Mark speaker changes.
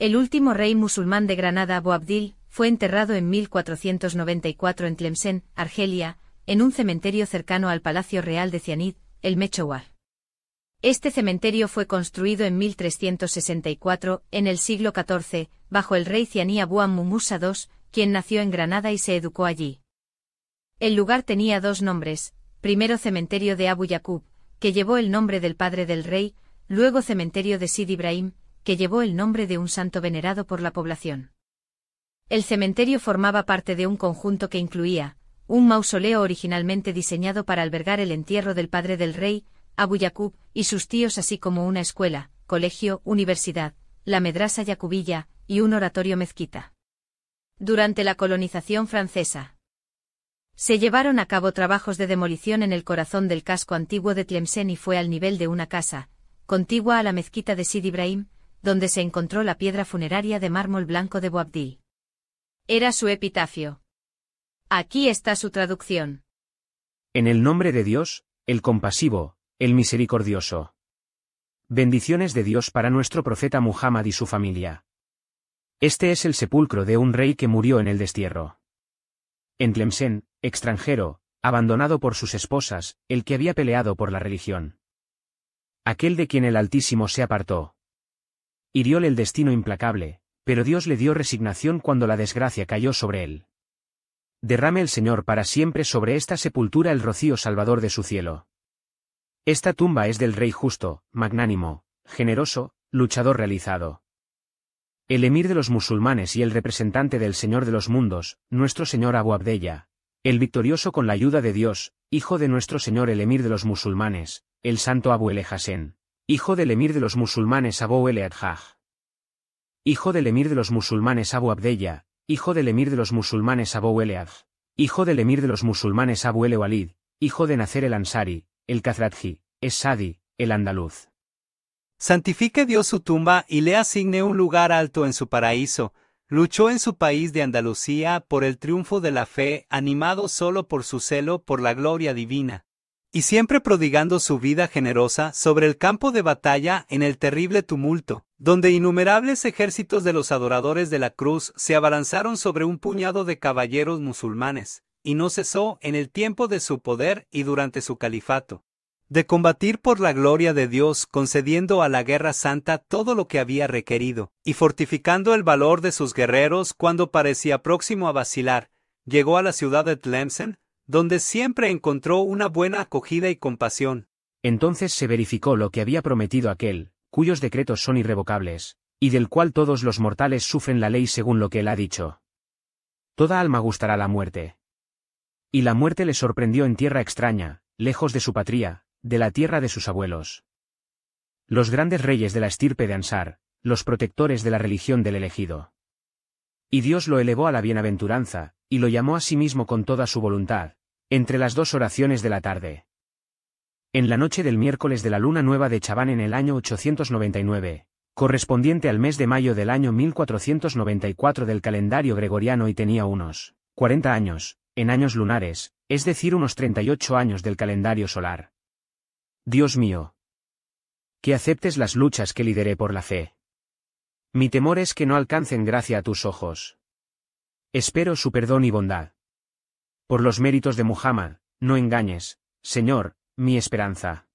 Speaker 1: El último rey musulmán de Granada Abu Abdil fue enterrado en 1494 en Tlemcen, Argelia, en un cementerio cercano al Palacio Real de Cianid, el Mechowar. Este cementerio fue construido en 1364, en el siglo XIV, bajo el rey Cianí Abu Musa II, quien nació en Granada y se educó allí. El lugar tenía dos nombres, primero cementerio de Abu Yaqub, que llevó el nombre del padre del rey, luego cementerio de Sid Ibrahim, que llevó el nombre de un santo venerado por la población. El cementerio formaba parte de un conjunto que incluía, un mausoleo originalmente diseñado para albergar el entierro del padre del rey, Abu Yaqub, y sus tíos así como una escuela, colegio, universidad, la medrasa yacubilla, y un oratorio mezquita. Durante la colonización francesa, se llevaron a cabo trabajos de demolición en el corazón del casco antiguo de Tlemcen y fue al nivel de una casa, contigua a la mezquita de Sid Ibrahim, donde se encontró la piedra funeraria de mármol blanco de Boabdil. Era su epitafio. Aquí está su traducción.
Speaker 2: En el nombre de Dios, el compasivo, el misericordioso. Bendiciones de Dios para nuestro profeta Muhammad y su familia. Este es el sepulcro de un rey que murió en el destierro. En Tlemcen, extranjero, abandonado por sus esposas, el que había peleado por la religión. Aquel de quien el Altísimo se apartó. Hirióle el destino implacable, pero Dios le dio resignación cuando la desgracia cayó sobre él. Derrame el Señor para siempre sobre esta sepultura el rocío salvador de su cielo. Esta tumba es del Rey justo, magnánimo, generoso, luchador realizado. El emir de los musulmanes y el representante del Señor de los mundos, nuestro Señor Abu Abdeya. el victorioso con la ayuda de Dios, hijo de nuestro Señor el emir de los musulmanes, el santo Abu el Hijo del emir de los musulmanes Abu el Hijo del emir de los musulmanes Abu Abdeya. hijo del emir de los musulmanes Abu el Hijo del emir de los musulmanes Abu el Walid, hijo de Nacer el Ansari, el Kazratji, es Sadi, el andaluz.
Speaker 3: Santifique Dios su tumba y le asigne un lugar alto en su paraíso. Luchó en su país de Andalucía por el triunfo de la fe, animado solo por su celo por la gloria divina y siempre prodigando su vida generosa sobre el campo de batalla en el terrible tumulto, donde innumerables ejércitos de los adoradores de la cruz se abalanzaron sobre un puñado de caballeros musulmanes, y no cesó en el tiempo de su poder y durante su califato, de combatir por la gloria de Dios concediendo a la guerra santa todo lo que había requerido, y fortificando el valor de sus guerreros cuando parecía próximo a vacilar, llegó a la ciudad de Tlemcen, donde
Speaker 2: siempre encontró una buena acogida y compasión. Entonces se verificó lo que había prometido aquel, cuyos decretos son irrevocables, y del cual todos los mortales sufren la ley según lo que él ha dicho. Toda alma gustará la muerte. Y la muerte le sorprendió en tierra extraña, lejos de su patria, de la tierra de sus abuelos. Los grandes reyes de la estirpe de Ansar, los protectores de la religión del elegido. Y Dios lo elevó a la bienaventuranza, y lo llamó a sí mismo con toda su voluntad, entre las dos oraciones de la tarde. En la noche del miércoles de la luna nueva de Chabán en el año 899, correspondiente al mes de mayo del año 1494 del calendario gregoriano y tenía unos 40 años, en años lunares, es decir unos 38 años del calendario solar. Dios mío. Que aceptes las luchas que lideré por la fe. Mi temor es que no alcancen gracia a tus ojos. Espero su perdón y bondad. Por los méritos de Muhammad, no engañes, Señor, mi esperanza.